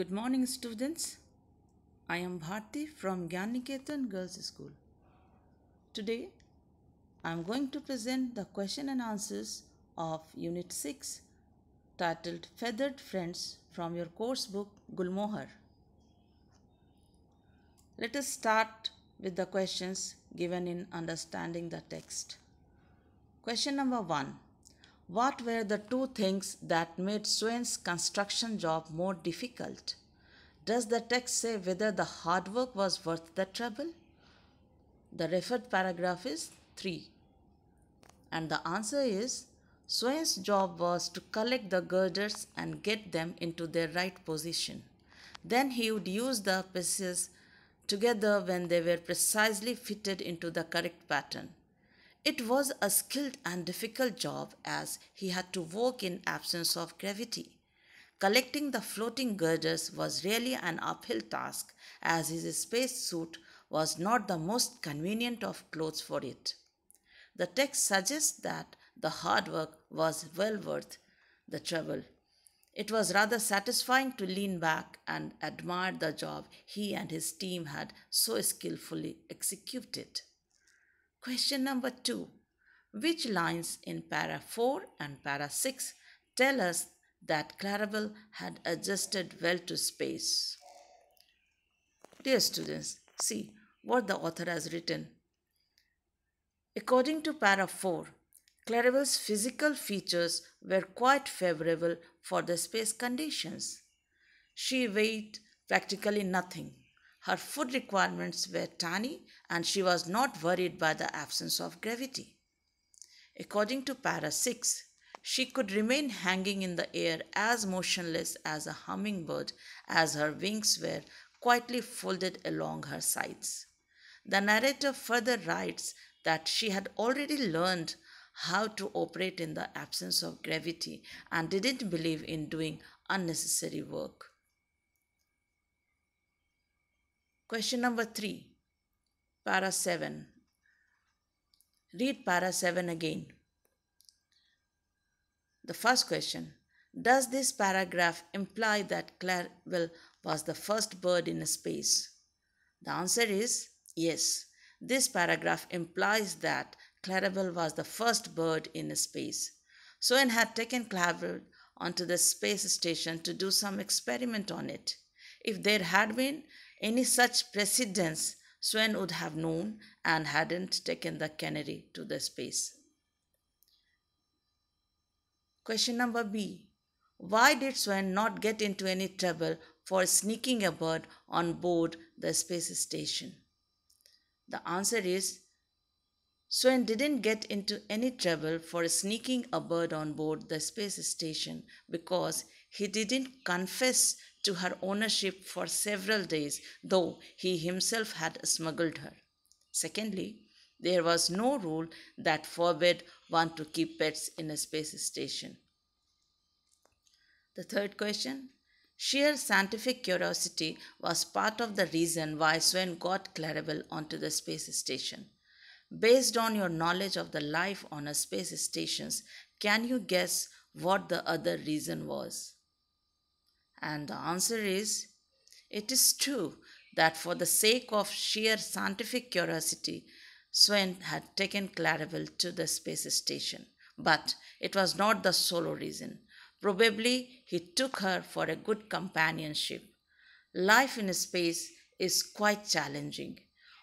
Good morning, students. I am Bharti from Gyaniketan Girls School. Today, I am going to present the question and answers of Unit 6 titled Feathered Friends from your course book Gulmohar. Let us start with the questions given in understanding the text. Question number 1 what were the two things that made Swain's construction job more difficult? Does the text say whether the hard work was worth the trouble? The referred paragraph is 3. And the answer is Swain's job was to collect the girders and get them into their right position. Then he would use the pieces together when they were precisely fitted into the correct pattern. It was a skilled and difficult job as he had to work in absence of gravity. Collecting the floating girders was really an uphill task as his space suit was not the most convenient of clothes for it. The text suggests that the hard work was well worth the trouble. It was rather satisfying to lean back and admire the job he and his team had so skillfully executed. Question number two. Which lines in para 4 and para 6 tell us that Clarabelle had adjusted well to space? Dear students, see what the author has written. According to para 4, Clarabelle's physical features were quite favorable for the space conditions. She weighed practically nothing. Her food requirements were tiny and she was not worried by the absence of gravity. According to Para 6, she could remain hanging in the air as motionless as a hummingbird as her wings were quietly folded along her sides. The narrator further writes that she had already learned how to operate in the absence of gravity and didn't believe in doing unnecessary work. Question number 3, para 7. Read para 7 again. The first question Does this paragraph imply that Claire was the first bird in space? The answer is yes. This paragraph implies that Clarabelle was the first bird in space. Soane had taken Clarabelle onto the space station to do some experiment on it. If there had been any such precedence Sven would have known and hadn't taken the canary to the space. Question number B. Why did Sven not get into any trouble for sneaking a bird on board the space station? The answer is Sven didn't get into any trouble for sneaking a bird on board the space station because he didn't confess to her ownership for several days, though he himself had smuggled her. Secondly, there was no rule that forbade one to keep pets in a space station. The third question Sheer scientific curiosity was part of the reason why Sven got Claribel onto the space station. Based on your knowledge of the life on a space station, can you guess what the other reason was? And the answer is it is true that for the sake of sheer scientific curiosity, Sven had taken Claribel to the space station. But it was not the sole reason. Probably he took her for a good companionship. Life in space is quite challenging.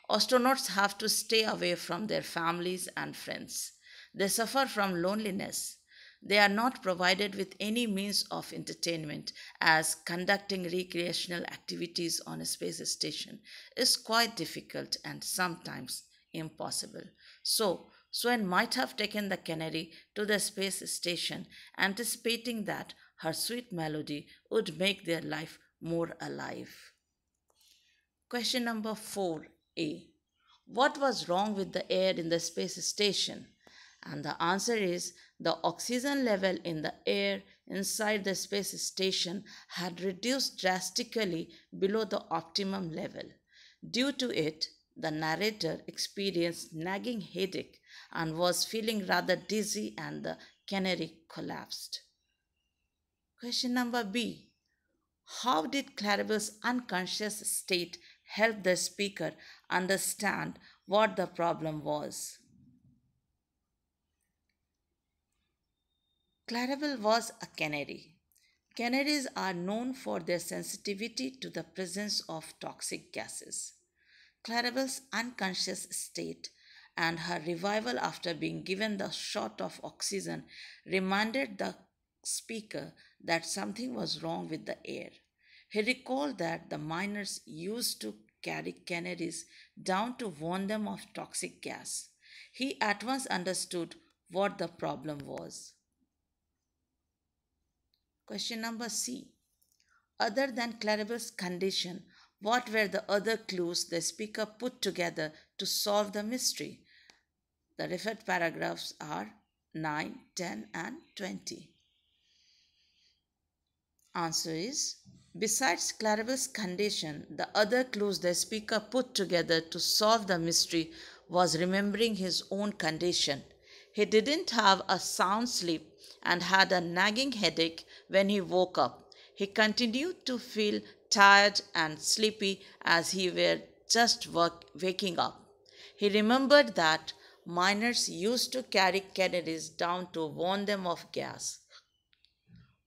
Astronauts have to stay away from their families and friends. They suffer from loneliness they are not provided with any means of entertainment, as conducting recreational activities on a space station is quite difficult and sometimes impossible. So, Swen might have taken the canary to the space station, anticipating that her sweet melody would make their life more alive. Question number 4a What was wrong with the air in the space station? And the answer is the oxygen level in the air inside the space station had reduced drastically below the optimum level. Due to it, the narrator experienced nagging headache and was feeling rather dizzy and the canary collapsed. Question number B. How did Claribel's unconscious state help the speaker understand what the problem was? Clarabelle was a canary. Canaries are known for their sensitivity to the presence of toxic gases. Clarabelle's unconscious state and her revival after being given the shot of oxygen reminded the speaker that something was wrong with the air. He recalled that the miners used to carry canaries down to warn them of toxic gas. He at once understood what the problem was. Question number C. Other than Claribel's condition, what were the other clues the speaker put together to solve the mystery? The referred paragraphs are 9, 10 and 20. Answer is, besides Claribel's condition, the other clues the speaker put together to solve the mystery was remembering his own condition he didn't have a sound sleep and had a nagging headache when he woke up. He continued to feel tired and sleepy as he were just work, waking up. He remembered that miners used to carry canaries down to warn them of gas.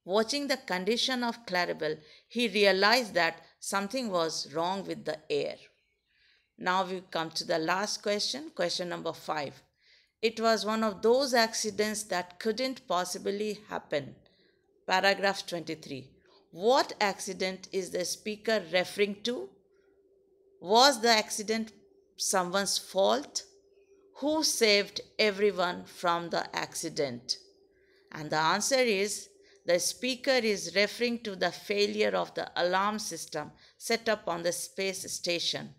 Watching the condition of Claribel, he realized that something was wrong with the air. Now we come to the last question, question number five. It was one of those accidents that couldn't possibly happen. Paragraph 23. What accident is the speaker referring to? Was the accident someone's fault? Who saved everyone from the accident? And the answer is the speaker is referring to the failure of the alarm system set up on the space station.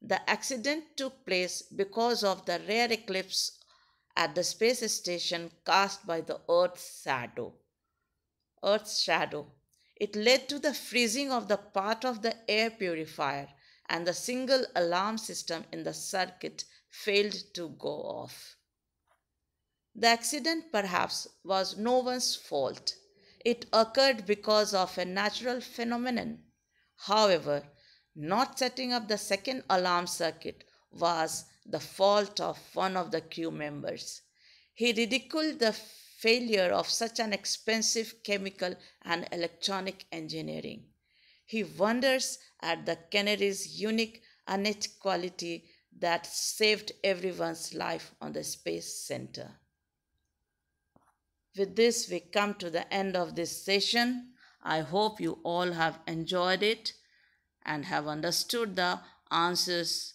The accident took place because of the rare eclipse at the space station cast by the Earth's shadow. Earth's shadow. It led to the freezing of the part of the air purifier and the single alarm system in the circuit failed to go off. The accident perhaps was no one's fault. It occurred because of a natural phenomenon. However, not setting up the second alarm circuit was the fault of one of the crew members. He ridiculed the failure of such an expensive chemical and electronic engineering. He wonders at the Canary's unique innate quality that saved everyone's life on the Space Center. With this, we come to the end of this session. I hope you all have enjoyed it and have understood the answers